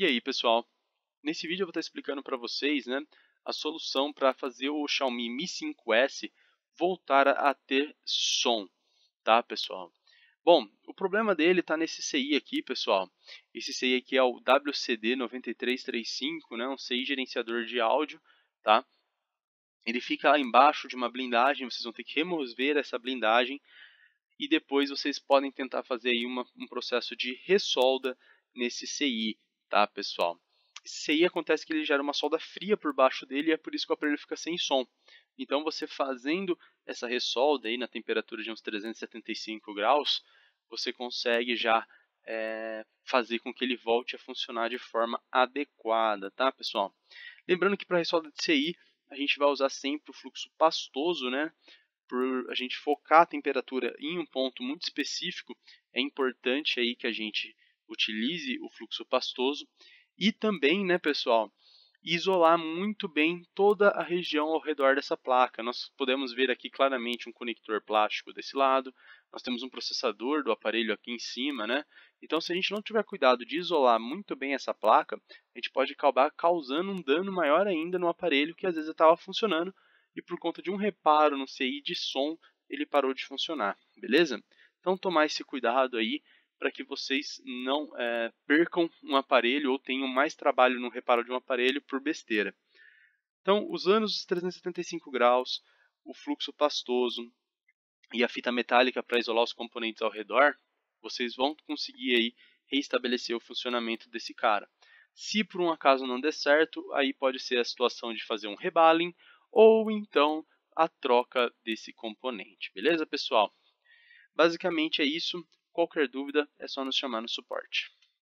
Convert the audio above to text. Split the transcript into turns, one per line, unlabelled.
E aí, pessoal? Nesse vídeo eu vou estar explicando para vocês né, a solução para fazer o Xiaomi Mi 5S voltar a ter som, tá, pessoal? Bom, o problema dele está nesse CI aqui, pessoal. Esse CI aqui é o WCD9335, né, um CI gerenciador de áudio, tá? Ele fica lá embaixo de uma blindagem, vocês vão ter que remover essa blindagem e depois vocês podem tentar fazer aí uma, um processo de ressolda nesse CI, tá, pessoal? Esse aí acontece que ele gera uma solda fria por baixo dele e é por isso que o aparelho fica sem som. Então você fazendo essa ressolda aí na temperatura de uns 375 graus, você consegue já é, fazer com que ele volte a funcionar de forma adequada, tá, pessoal? Lembrando que para a ressolda de CI, a gente vai usar sempre o fluxo pastoso, né? Por a gente focar a temperatura em um ponto muito específico, é importante aí que a gente utilize o fluxo pastoso e também, né, pessoal, isolar muito bem toda a região ao redor dessa placa. Nós podemos ver aqui claramente um conector plástico desse lado, nós temos um processador do aparelho aqui em cima, né? Então, se a gente não tiver cuidado de isolar muito bem essa placa, a gente pode acabar causando um dano maior ainda no aparelho que às vezes estava funcionando e por conta de um reparo no CI de som, ele parou de funcionar, beleza? Então, tomar esse cuidado aí para que vocês não é, percam um aparelho ou tenham mais trabalho no reparo de um aparelho por besteira. Então, usando os 375 graus, o fluxo pastoso e a fita metálica para isolar os componentes ao redor, vocês vão conseguir aí reestabelecer o funcionamento desse cara. Se por um acaso não der certo, aí pode ser a situação de fazer um rebaling ou então a troca desse componente. Beleza, pessoal? Basicamente é isso. Qualquer dúvida é só nos chamar no suporte.